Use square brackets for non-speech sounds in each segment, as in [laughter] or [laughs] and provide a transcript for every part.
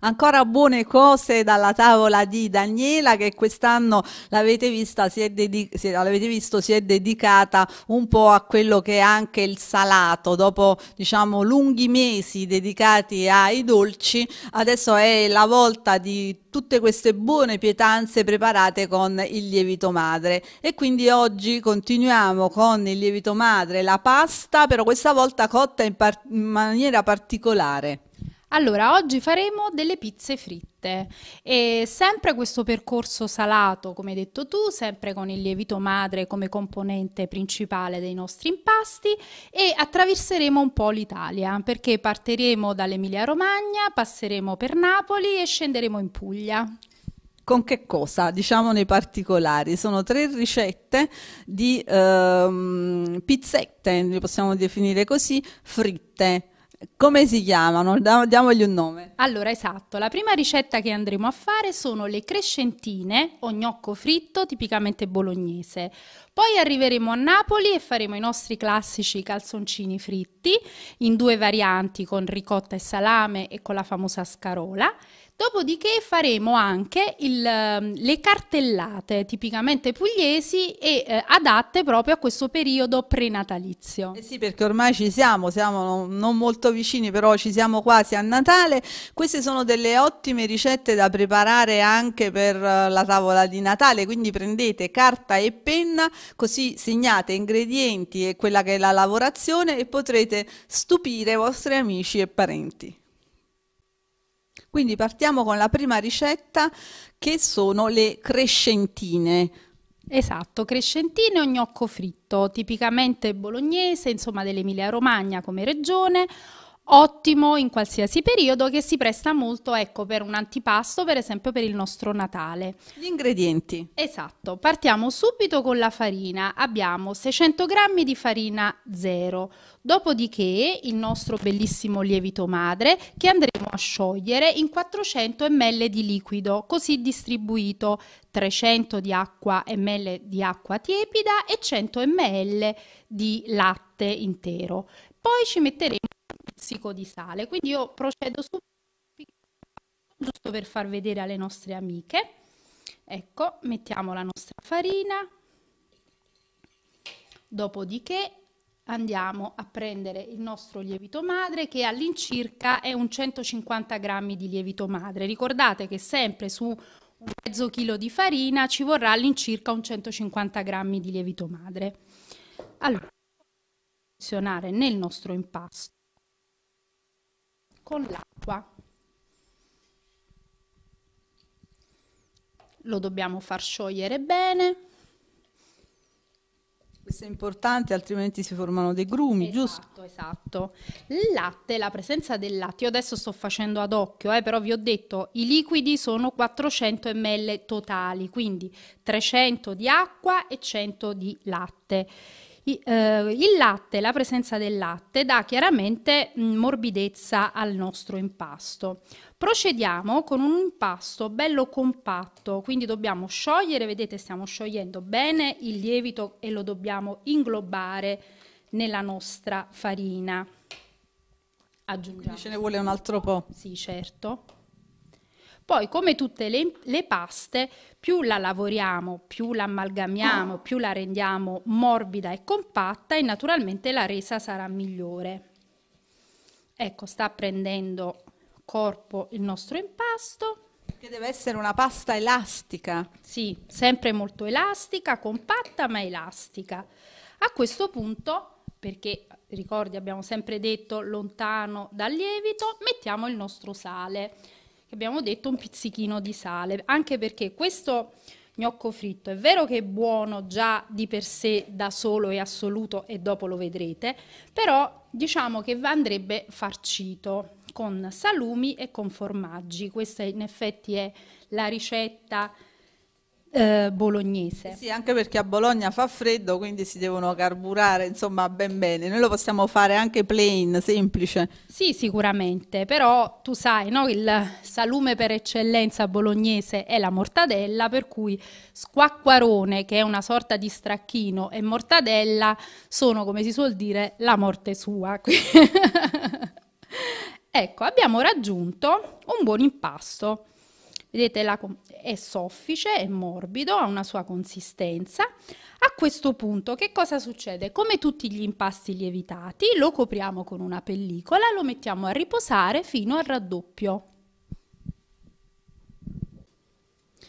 Ancora buone cose dalla tavola di Daniela che quest'anno l'avete vista, si è, si è visto, si è dedicata un po' a quello che è anche il salato. Dopo diciamo lunghi mesi dedicati ai dolci, adesso è la volta di tutte queste buone pietanze preparate con il lievito madre e quindi oggi continuiamo con il lievito madre la pasta però questa volta cotta in, in maniera particolare allora, oggi faremo delle pizze fritte e sempre questo percorso salato, come hai detto tu, sempre con il lievito madre come componente principale dei nostri impasti e attraverseremo un po' l'Italia perché partiremo dall'Emilia Romagna, passeremo per Napoli e scenderemo in Puglia. Con che cosa? Diciamo nei particolari. Sono tre ricette di ehm, pizzette, le possiamo definire così, fritte come si chiamano? Diamogli un nome. Allora, esatto, la prima ricetta che andremo a fare sono le crescentine o gnocco fritto tipicamente bolognese. Poi arriveremo a Napoli e faremo i nostri classici calzoncini fritti in due varianti con ricotta e salame e con la famosa scarola. Dopodiché faremo anche il, ehm, le cartellate tipicamente pugliesi e eh, adatte proprio a questo periodo prenatalizio. Eh sì, perché ormai ci siamo, siamo non molto vicini, però ci siamo quasi a Natale. Queste sono delle ottime ricette da preparare anche per eh, la tavola di Natale, quindi prendete carta e penna, così segnate ingredienti e quella che è la lavorazione e potrete stupire i vostri amici e parenti. Quindi partiamo con la prima ricetta che sono le crescentine. Esatto, crescentine o gnocco fritto, tipicamente bolognese, insomma dell'Emilia Romagna come regione ottimo in qualsiasi periodo che si presta molto ecco, per un antipasto, per esempio per il nostro Natale. Gli ingredienti. Esatto, partiamo subito con la farina. Abbiamo 600 g di farina zero, dopodiché il nostro bellissimo lievito madre che andremo a sciogliere in 400 ml di liquido, così distribuito 300 di acqua, ml di acqua tiepida e 100 ml di latte intero. Poi ci metteremo pizzico di sale. Quindi io procedo subito giusto per far vedere alle nostre amiche. Ecco, mettiamo la nostra farina. Dopodiché andiamo a prendere il nostro lievito madre che all'incirca è un 150 grammi di lievito madre. Ricordate che sempre su un mezzo chilo di farina ci vorrà all'incirca un 150 grammi di lievito madre. Allora, posizionare nel nostro impasto con l'acqua. Lo dobbiamo far sciogliere bene. Questo è importante, altrimenti si formano dei grumi, esatto, giusto? Esatto, Il latte, la presenza del latte, io adesso sto facendo ad occhio, eh, però vi ho detto, i liquidi sono 400 ml totali, quindi 300 di acqua e 100 di latte. I, eh, il latte, la presenza del latte dà chiaramente mh, mm, morbidezza al nostro impasto. Procediamo con un impasto bello compatto, quindi dobbiamo sciogliere, vedete stiamo sciogliendo bene il lievito e lo dobbiamo inglobare nella nostra farina. Aggiungiamo. Quindi ce ne vuole un altro po'. Sì, certo. Poi, come tutte le, le paste, più la lavoriamo, più la amalgamiamo, più la rendiamo morbida e compatta e naturalmente la resa sarà migliore. Ecco, sta prendendo corpo il nostro impasto. Che deve essere una pasta elastica. Sì, sempre molto elastica, compatta ma elastica. A questo punto, perché ricordi abbiamo sempre detto lontano dal lievito, mettiamo il nostro sale abbiamo detto un pizzichino di sale, anche perché questo gnocco fritto è vero che è buono già di per sé da solo e assoluto e dopo lo vedrete, però diciamo che andrebbe farcito con salumi e con formaggi. Questa in effetti è la ricetta eh, bolognese. Sì, anche perché a Bologna fa freddo, quindi si devono carburare, insomma, ben bene. Noi lo possiamo fare anche plain, semplice. Sì, sicuramente, però tu sai, no, il salume per eccellenza bolognese è la mortadella, per cui squacquarone, che è una sorta di stracchino, e mortadella sono, come si suol dire, la morte sua. [laughs] ecco, abbiamo raggiunto un buon impasto Vedete, è soffice, è morbido, ha una sua consistenza. A questo punto che cosa succede? Come tutti gli impasti lievitati, lo copriamo con una pellicola, lo mettiamo a riposare fino al raddoppio.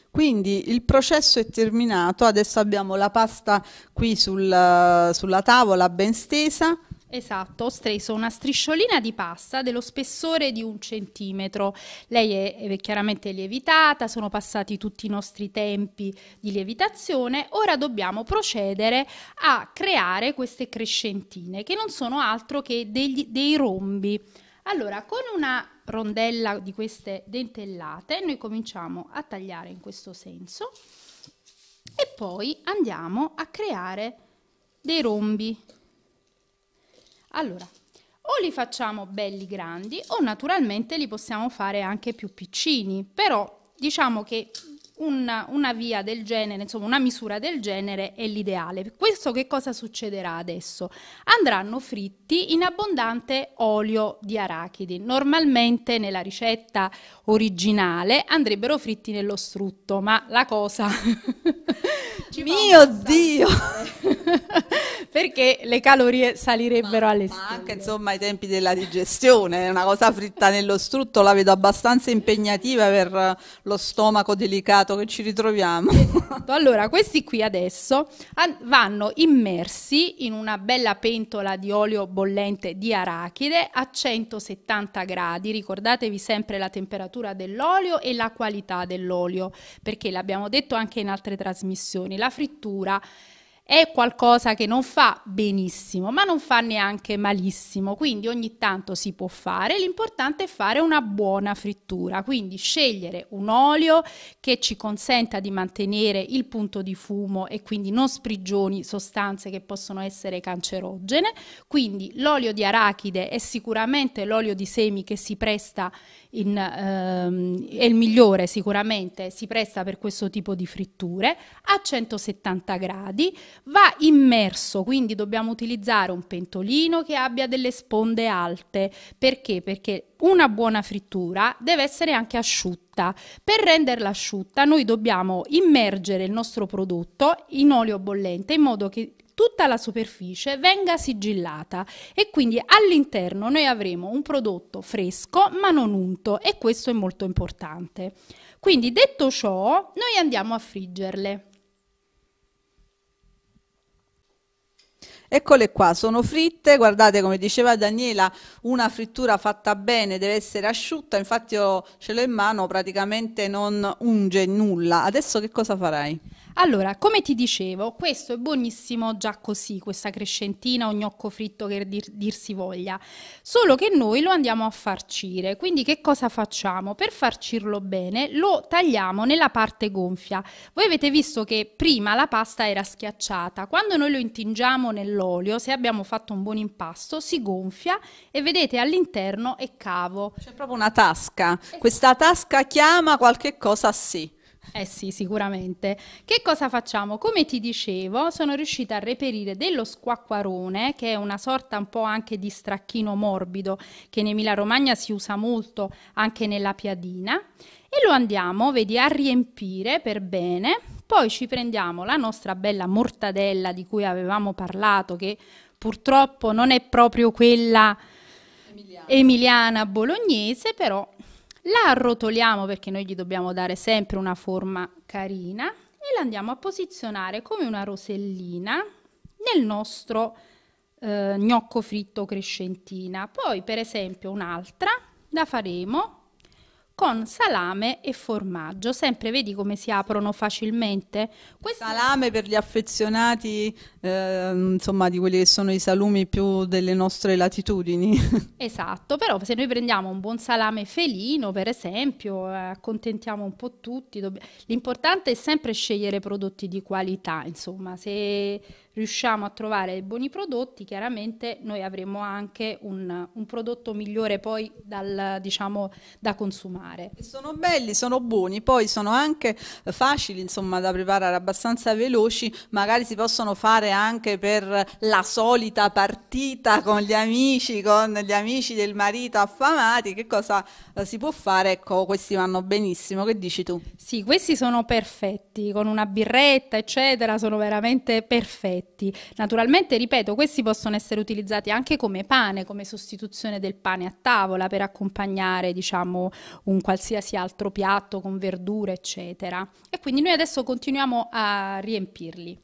Quindi il processo è terminato, adesso abbiamo la pasta qui sul, sulla tavola ben stesa, Esatto, ho streso una strisciolina di pasta dello spessore di un centimetro. Lei è, è chiaramente lievitata, sono passati tutti i nostri tempi di lievitazione. Ora dobbiamo procedere a creare queste crescentine che non sono altro che degli, dei rombi. Allora, con una rondella di queste dentellate noi cominciamo a tagliare in questo senso e poi andiamo a creare dei rombi allora, o li facciamo belli grandi o naturalmente li possiamo fare anche più piccini, però diciamo che una, una, via del genere, insomma una misura del genere è l'ideale. Questo che cosa succederà adesso? Andranno fritti in abbondante olio di arachidi. Normalmente nella ricetta originale andrebbero fritti nello strutto, ma la cosa... [laughs] Mio Dio! [laughs] Perché le calorie salirebbero alle stelle. Ma anche insomma ai tempi della digestione, una cosa fritta nello strutto la vedo abbastanza impegnativa per lo stomaco delicato dato che ci ritroviamo. Esatto. Allora, questi qui adesso vanno immersi in una bella pentola di olio bollente di arachide a 170 gradi. Ricordatevi sempre la temperatura dell'olio e la qualità dell'olio, perché l'abbiamo detto anche in altre trasmissioni, la frittura è qualcosa che non fa benissimo, ma non fa neanche malissimo, quindi ogni tanto si può fare, l'importante è fare una buona frittura, quindi scegliere un olio che ci consenta di mantenere il punto di fumo e quindi non sprigioni sostanze che possono essere cancerogene, quindi l'olio di arachide è sicuramente l'olio di semi che si presta in, ehm, è il migliore sicuramente, si presta per questo tipo di fritture a 170 gradi va immerso, quindi dobbiamo utilizzare un pentolino che abbia delle sponde alte. Perché? Perché una buona frittura deve essere anche asciutta. Per renderla asciutta noi dobbiamo immergere il nostro prodotto in olio bollente in modo che tutta la superficie venga sigillata e quindi all'interno noi avremo un prodotto fresco ma non unto e questo è molto importante. Quindi detto ciò, noi andiamo a friggerle. Eccole qua, sono fritte, guardate come diceva Daniela, una frittura fatta bene deve essere asciutta, infatti io ce l'ho in mano, praticamente non unge nulla. Adesso che cosa farai? Allora, come ti dicevo, questo è buonissimo già così, questa crescentina o gnocco fritto che dir, si voglia, solo che noi lo andiamo a farcire, quindi che cosa facciamo? Per farcirlo bene lo tagliamo nella parte gonfia. Voi avete visto che prima la pasta era schiacciata, quando noi lo intingiamo nell'olio, se abbiamo fatto un buon impasto, si gonfia e vedete all'interno è cavo. C'è proprio una tasca, questa tasca chiama qualche cosa a sé. Eh sì, sicuramente. Che cosa facciamo? Come ti dicevo, sono riuscita a reperire dello squacquarone, che è una sorta un po' anche di stracchino morbido, che in Emilia-Romagna si usa molto anche nella piadina, e lo andiamo, vedi, a riempire per bene. Poi ci prendiamo la nostra bella mortadella di cui avevamo parlato, che purtroppo non è proprio quella emiliana, emiliana bolognese, però la arrotoliamo perché noi gli dobbiamo dare sempre una forma carina e la andiamo a posizionare come una rosellina nel nostro eh, gnocco fritto crescentina. Poi per esempio un'altra la faremo con salame e formaggio. Sempre vedi come si aprono facilmente? Questi... Salame per gli affezionati, eh, insomma, di quelli che sono i salumi più delle nostre latitudini. [laughs] Esatto, però se noi prendiamo un buon salame felino, per esempio, eh, accontentiamo un po' tutti. Dobb... L'importante è sempre scegliere prodotti di qualità, insomma, se riusciamo a trovare buoni prodotti, chiaramente noi avremo anche un, un prodotto migliore poi dal, diciamo, da consumare. Sono belli, sono buoni, poi sono anche facili insomma, da preparare, abbastanza veloci, magari si possono fare anche per la solita partita con gli amici, con gli amici del marito affamati, che cosa si può fare? Ecco, questi vanno benissimo, che dici tu? Sì, questi sono perfetti, con una birretta eccetera, sono veramente perfetti insetti. Naturalmente, ripeto, questi possono essere utilizzati anche come pane, come sostituzione del pane a tavola per accompagnare, diciamo, un qualsiasi altro piatto con verdure, eccetera. E quindi noi adesso continuiamo a riempirli.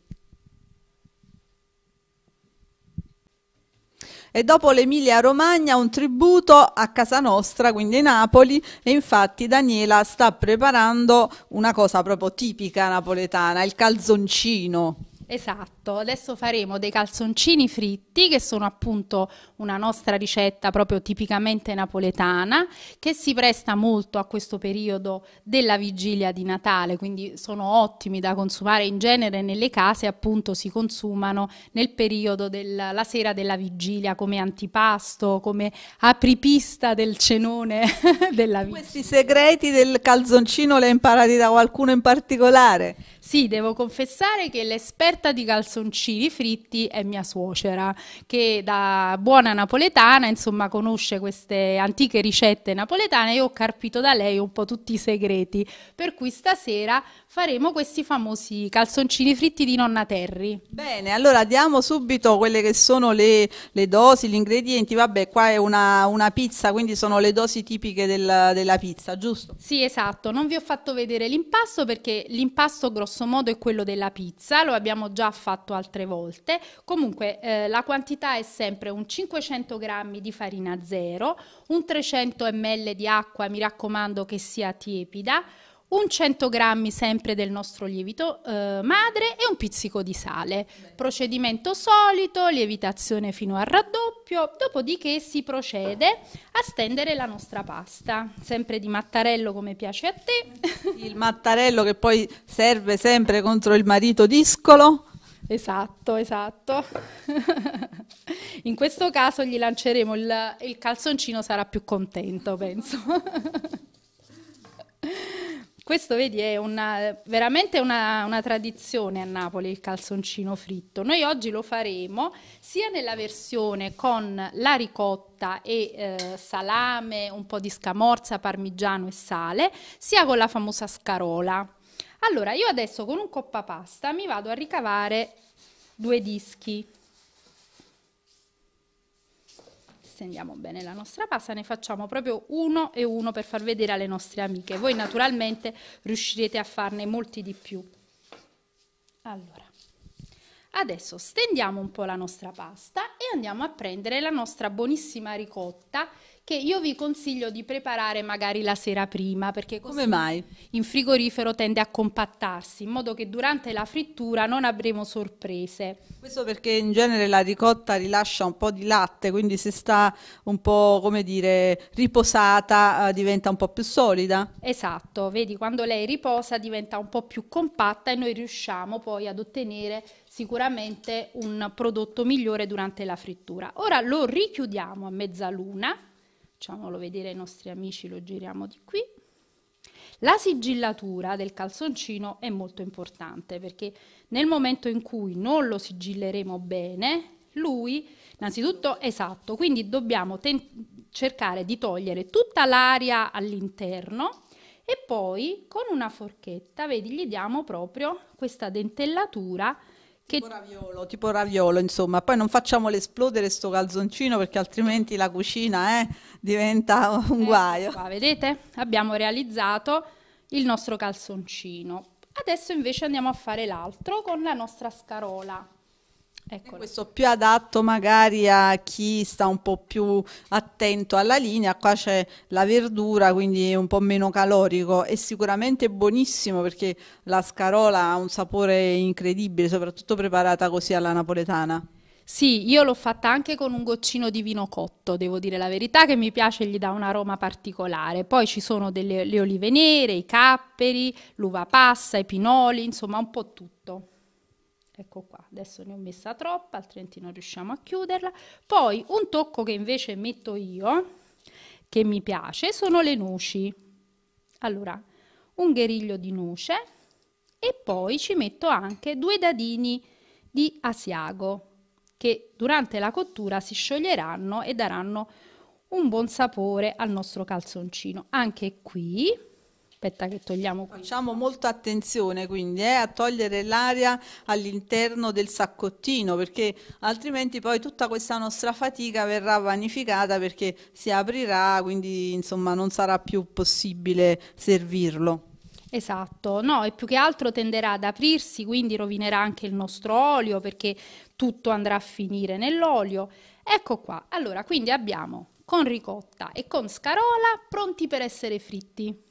e dopo l'Emilia Romagna un tributo a casa nostra, quindi a Napoli, e infatti Daniela sta preparando una cosa proprio tipica napoletana, il calzoncino. Esatto, adesso faremo dei calzoncini fritti che sono appunto una nostra ricetta proprio tipicamente napoletana che si presta molto a questo periodo della vigilia di Natale, quindi sono ottimi da consumare in genere nelle case, appunto si consumano nel periodo della sera della vigilia come antipasto, come apripista del cenone [laughs] della vigilia. Questi segreti del calzoncino li hai imparati da qualcuno in particolare? Sì, devo confessare che l'esperta di calzoncini fritti è mia suocera, che da buona napoletana, insomma, conosce queste antiche ricette napoletane e ho carpito da lei un po' tutti i segreti. Per cui stasera faremo questi famosi calzoncini fritti di nonna Terry. Bene, allora diamo subito quelle che sono le, le dosi, gli ingredienti. Vabbè, qua è una, una pizza, quindi sono le dosi tipiche del, della pizza, giusto? Sì, esatto. Non vi ho fatto vedere l'impasto perché l'impasto grosso grosso modo è quello della pizza, lo abbiamo già fatto altre volte. Comunque eh, la quantità è sempre un 500 g di farina zero, un 300 ml di acqua, mi raccomando che sia tiepida, un 100 grammi sempre del nostro lievito eh, madre e un pizzico di sale. Procedimento solito, lievitazione fino al raddoppio, dopodiché si procede a stendere la nostra pasta, sempre di mattarello come piace a te. [laughs] Il mattarello che poi serve sempre contro il marito discolo. Esatto, esatto. [laughs] In questo caso gli lanceremo il, il calzoncino, sarà più contento, penso. [laughs] questo vedi è una, veramente una, una, tradizione a Napoli il calzoncino fritto. Noi oggi lo faremo sia nella versione con la ricotta e eh, salame, un po' di scamorza, parmigiano e sale, sia con la famosa scarola. Allora io adesso con un coppa pasta mi vado a ricavare due dischi stendiamo bene la nostra pasta, ne facciamo proprio uno e uno per far vedere alle nostre amiche. Voi naturalmente riuscirete a farne molti di più. Allora, adesso stendiamo un po' la nostra pasta e andiamo a prendere la nostra buonissima ricotta che io vi consiglio di preparare magari la sera prima, perché Come mai? in frigorifero tende a compattarsi, in modo che durante la frittura non avremo sorprese. Questo perché in genere la ricotta rilascia un po' di latte, quindi se sta un po', come dire, riposata eh, diventa un po' più solida. Esatto, vedi, quando lei riposa diventa un po' più compatta e noi riusciamo poi ad ottenere sicuramente un prodotto migliore durante la frittura. Ora lo richiudiamo a mezzaluna facciamolo vedere ai nostri amici, lo giriamo di qui. La sigillatura del calzoncino è molto importante perché nel momento in cui non lo sigilleremo bene, lui, innanzitutto, esatto, quindi dobbiamo cercare di togliere tutta l'aria all'interno e poi con una forchetta, vedi, gli diamo proprio questa dentellatura che... Tipo raviolo, tipo raviolo, insomma. Poi non facciamolo esplodere sto calzoncino perché altrimenti la cucina eh, diventa un eh, guaio. Qua, vedete? Abbiamo realizzato il nostro calzoncino. Adesso invece andiamo a fare l'altro con la nostra scarola. Eccolo. Questo più adatto magari a chi sta un po' più attento alla linea, qua c'è la verdura, quindi è un po' meno calorico e sicuramente buonissimo perché la scarola ha un sapore incredibile, soprattutto preparata così alla napoletana. Sì, io l'ho fatta anche con un goccino di vino cotto, devo dire la verità, che mi piace, gli dà un aroma particolare. Poi ci sono delle, le olive nere, i capperi, l'uva passa, i pinoli, insomma un po' tutto ecco qua adesso ne ho messa troppa altrimenti non riusciamo a chiuderla poi un tocco che invece metto io che mi piace sono le noci allora un gheriglio di noce e poi ci metto anche due dadini di asiago che durante la cottura si scioglieranno e daranno un buon sapore al nostro calzoncino anche qui Aspetta che togliamo. Facciamo molta attenzione quindi eh, a togliere l'aria all'interno del saccottino perché altrimenti poi tutta questa nostra fatica verrà vanificata perché si aprirà, quindi insomma non sarà più possibile servirlo. Esatto, no, e più che altro tenderà ad aprirsi, quindi rovinerà anche il nostro olio perché tutto andrà a finire nell'olio. Ecco qua, allora quindi abbiamo con ricotta e con scarola pronti per essere fritti.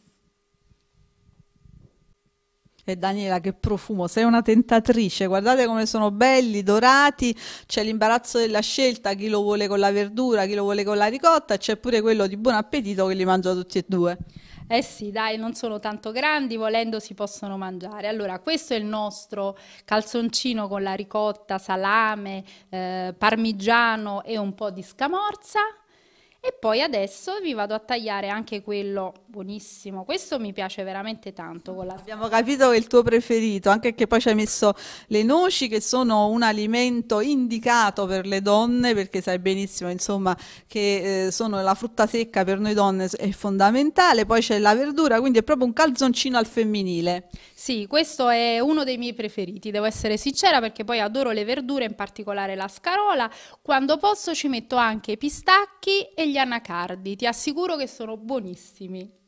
E Daniela, che profumo, sei una tentatrice, guardate come sono belli, dorati, c'è l'imbarazzo della scelta, chi lo vuole con la verdura, chi lo vuole con la ricotta, c'è pure quello di buon appetito che li mangia tutti e due. Eh sì, dai, non sono tanto grandi, volendo si possono mangiare. Allora, questo è il nostro calzoncino con la ricotta, salame, eh, parmigiano e un po' di scamorza. E poi adesso vi vado a tagliare anche quello buonissimo. Questo mi piace veramente tanto. Con la... Abbiamo capito che è il tuo preferito, anche che poi ci hai messo le noci, che sono un alimento indicato per le donne, perché sai benissimo insomma, che eh, sono la frutta secca per noi donne è fondamentale. Poi c'è la verdura, quindi è proprio un calzoncino al femminile. Sì, questo è uno dei miei preferiti, devo essere sincera, perché poi adoro le verdure, in particolare la scarola. Quando posso ci metto anche i pistacchi e gli gli anacardi, ti assicuro che sono buonissimi.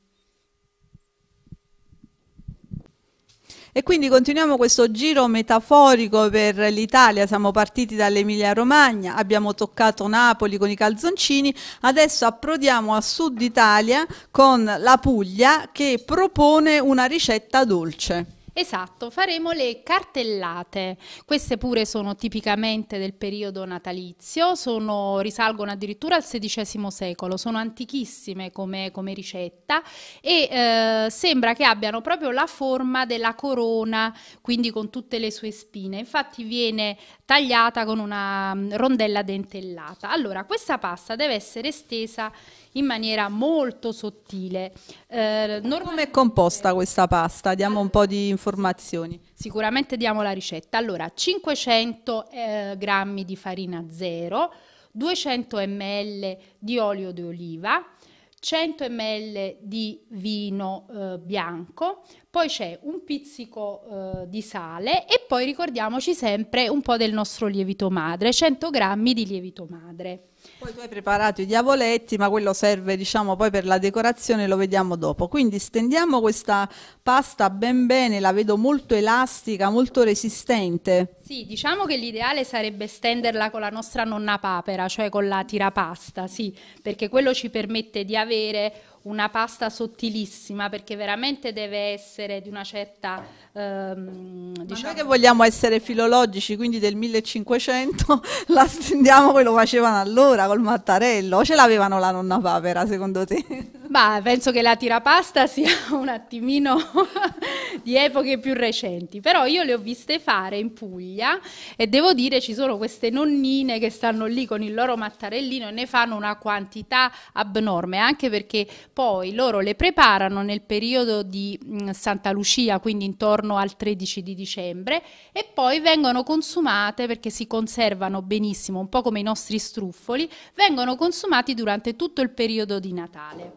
E quindi continuiamo questo giro metaforico per l'Italia, siamo partiti dall'Emilia Romagna, abbiamo toccato Napoli con i calzoncini, adesso approdiamo a Sud Italia con la Puglia che propone una ricetta dolce. Esatto, faremo le cartellate. Queste pure sono tipicamente del periodo natalizio, sono, risalgono addirittura al XVI secolo, sono antichissime come, come ricetta e eh, sembra che abbiano proprio la forma della corona, quindi con tutte le sue spine. Infatti viene tagliata con una mm, rondella dentellata. Allora, questa pasta deve essere stesa in maniera molto sottile. Eh, normalmente... Come è composta questa pasta? Diamo un po' di informazioni. Sicuramente diamo la ricetta. Allora, 500 eh, grammi di farina zero, 200 ml di olio d'oliva, 100 ml di vino eh, bianco, poi c'è un pizzico eh, di sale e poi ricordiamoci sempre un po' del nostro lievito madre, 100 g di lievito madre. Poi tu hai preparato i diavoletti, ma quello serve diciamo poi per la decorazione, lo vediamo dopo. Quindi stendiamo questa pasta ben bene, la vedo molto elastica, molto resistente. Sì, diciamo che l'ideale sarebbe stenderla con la nostra nonna papera, cioè con la tirapasta, sì, perché quello ci permette di avere una pasta sottilissima perché veramente deve essere di una certa... Ehm, diciamo... noi che vogliamo essere filologici, quindi del 1500 la stendiamo come lo facevano allora col mattarello, o ce l'avevano la nonna papera secondo te? Ma penso che la tirapasta [laughs] sia un attimino di epoche più recenti, però io le ho viste fare in Puglia e devo dire ci sono queste nonnine che stanno lì con il loro mattarellino e ne fanno una quantità abnorme, anche perché poi loro le preparano nel periodo di mm, Santa Lucia, quindi intorno al 13 di dicembre, e poi vengono consumate perché si conservano benissimo, un po' come i nostri struffoli, vengono consumati durante tutto il periodo di Natale.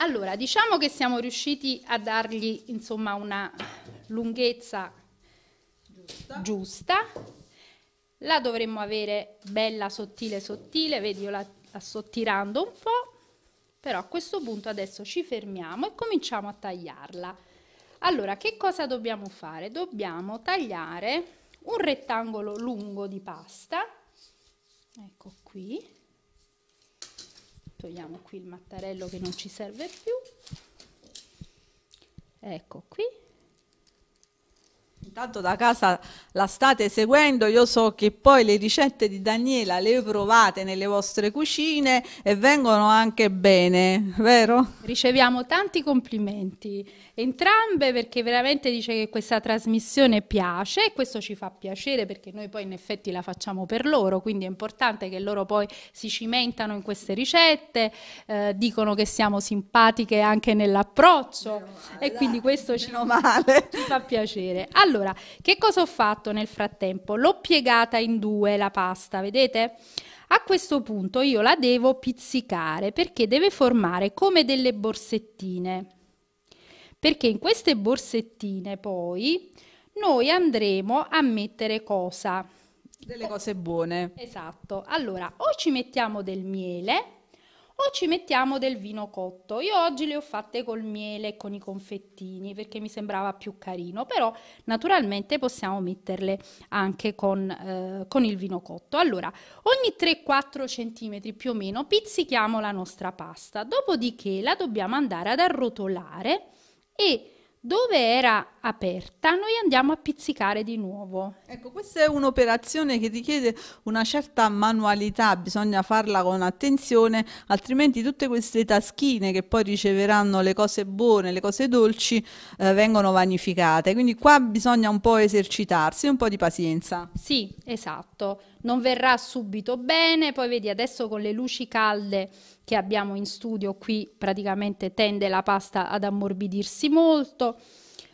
Allora, diciamo che siamo riusciti a dargli insomma una lunghezza giusta. giusta. La dovremmo avere bella sottile sottile, vedi io la, la sto tirando un po', però a questo punto adesso ci fermiamo e cominciamo a tagliarla. Allora, che cosa dobbiamo fare? Dobbiamo tagliare un rettangolo lungo di pasta, ecco qui, togliamo qui il mattarello che non ci serve più ecco qui Intanto da casa la state seguendo, io so che poi le ricette di Daniela le provate nelle vostre cucine e vengono anche bene, vero? Riceviamo tanti complimenti, entrambe perché veramente dice che questa trasmissione piace e questo ci fa piacere perché noi poi in effetti la facciamo per loro, quindi è importante che loro poi si cimentano in queste ricette, eh, dicono che siamo simpatiche anche nell'approccio e quindi questo ci, male. ci fa piacere. Allora, allora, che cosa ho fatto nel frattempo? L'ho piegata in due la pasta, vedete? A questo punto io la devo pizzicare perché deve formare come delle borsettine. Perché in queste borsettine poi noi andremo a mettere cosa? Delle cose buone. Esatto. Allora, o ci mettiamo del miele o ci mettiamo del vino cotto. Io oggi le ho fatte col miele e con i confettini perché mi sembrava più carino, però naturalmente possiamo metterle anche con, eh, con il vino cotto. Allora, ogni 3-4 cm più o meno pizzichiamo la nostra pasta, dopodiché la dobbiamo andare ad arrotolare e dove era aperta, noi andiamo a pizzicare di nuovo. Ecco, questa è un'operazione che richiede una certa manualità, bisogna farla con attenzione, altrimenti tutte queste taschine che poi riceveranno le cose buone, le cose dolci, eh, vengono vanificate. Quindi qua bisogna un po' esercitarsi, un po' di pazienza. Sì, esatto non verrà subito bene, poi vedi adesso con le luci calde che abbiamo in studio qui praticamente tende la pasta ad ammorbidirsi molto,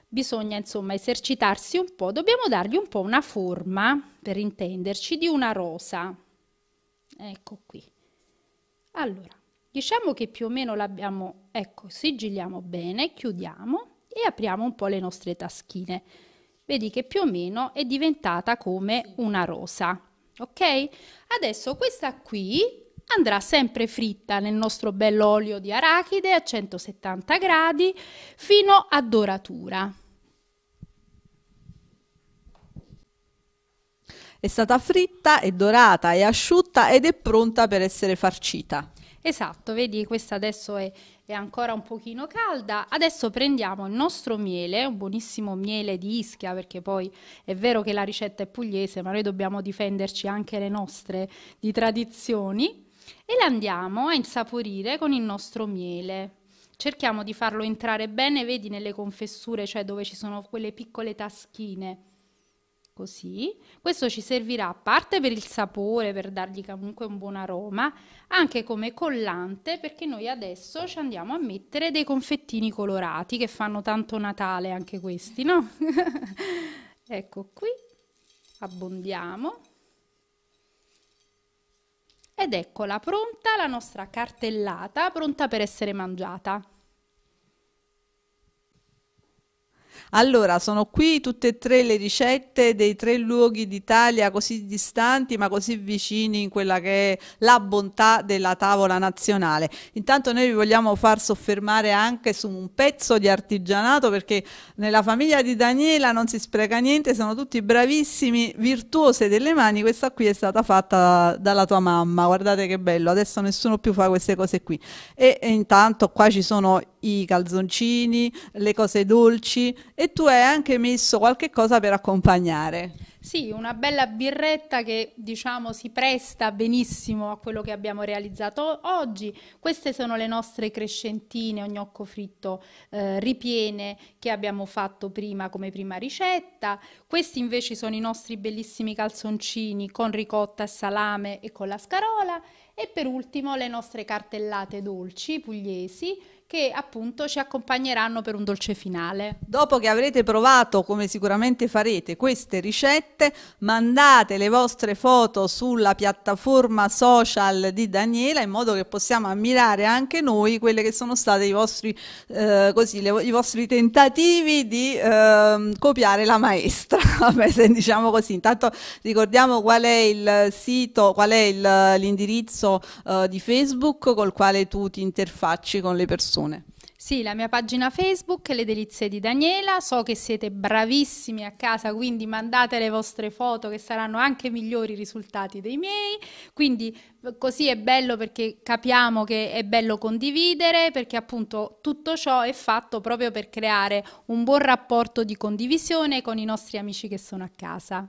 bisogna insomma esercitarsi un po', dobbiamo dargli un po' una forma, per intenderci, di una rosa, ecco qui. Allora, diciamo che più o meno l'abbiamo, ecco, sigilliamo bene, chiudiamo e apriamo un po' le nostre taschine. Vedi che più o meno è diventata come una rosa ok? Adesso questa qui andrà sempre fritta nel nostro bell'olio di arachide a 170 gradi fino a doratura. È stata fritta, è dorata, è asciutta ed è pronta per essere farcita. Esatto, vedi questa adesso è è ancora un pochino calda. Adesso prendiamo il nostro miele, un buonissimo miele di Ischia, perché poi è vero che la ricetta è pugliese, ma noi dobbiamo difenderci anche le nostre di tradizioni, e la andiamo a insaporire con il nostro miele. Cerchiamo di farlo entrare bene, vedi, nelle confessure, cioè dove ci sono quelle piccole taschine così. Questo ci servirà a parte per il sapore, per dargli comunque un buon aroma, anche come collante perché noi adesso ci andiamo a mettere dei confettini colorati che fanno tanto Natale anche questi, no? [laughs] ecco qui, abbondiamo. Ed eccola pronta la nostra cartellata, pronta per essere mangiata. Allora, sono qui tutte e tre le ricette dei tre luoghi d'Italia così distanti ma così vicini in quella che è la bontà della tavola nazionale. Intanto noi vi vogliamo far soffermare anche su un pezzo di artigianato perché nella famiglia di Daniela non si spreca niente, sono tutti bravissimi, virtuose delle mani. Questa qui è stata fatta dalla tua mamma, guardate che bello, adesso nessuno più fa queste cose qui. E, e intanto qua ci sono i calzoncini, le cose dolci e tu hai anche messo qualche cosa per accompagnare. Sì, una bella birretta che diciamo si presta benissimo a quello che abbiamo realizzato oggi. Queste sono le nostre crescentine o gnocco fritto eh, ripiene che abbiamo fatto prima come prima ricetta. Questi invece sono i nostri bellissimi calzoncini con ricotta e salame e con la scarola. E per ultimo le nostre cartellate dolci pugliesi che appunto ci accompagneranno per un dolce finale. Dopo che avrete provato, come sicuramente farete, queste ricette, mandate le vostre foto sulla piattaforma social di Daniela in modo che possiamo ammirare anche noi quelle che sono state i vostri, eh, così, le, i vostri tentativi di eh, copiare la maestra. [laughs] Vabbè, se diciamo così, intanto ricordiamo qual è il sito, qual è l'indirizzo eh, di Facebook col quale tu ti interfacci con le persone persone. Sì, la mia pagina Facebook, Le Delizie di Daniela, so che siete bravissimi a casa, quindi mandate le vostre foto che saranno anche migliori risultati dei miei, quindi così è bello perché capiamo che è bello condividere, perché appunto tutto ciò è fatto proprio per creare un buon rapporto di condivisione con i nostri amici che sono a casa.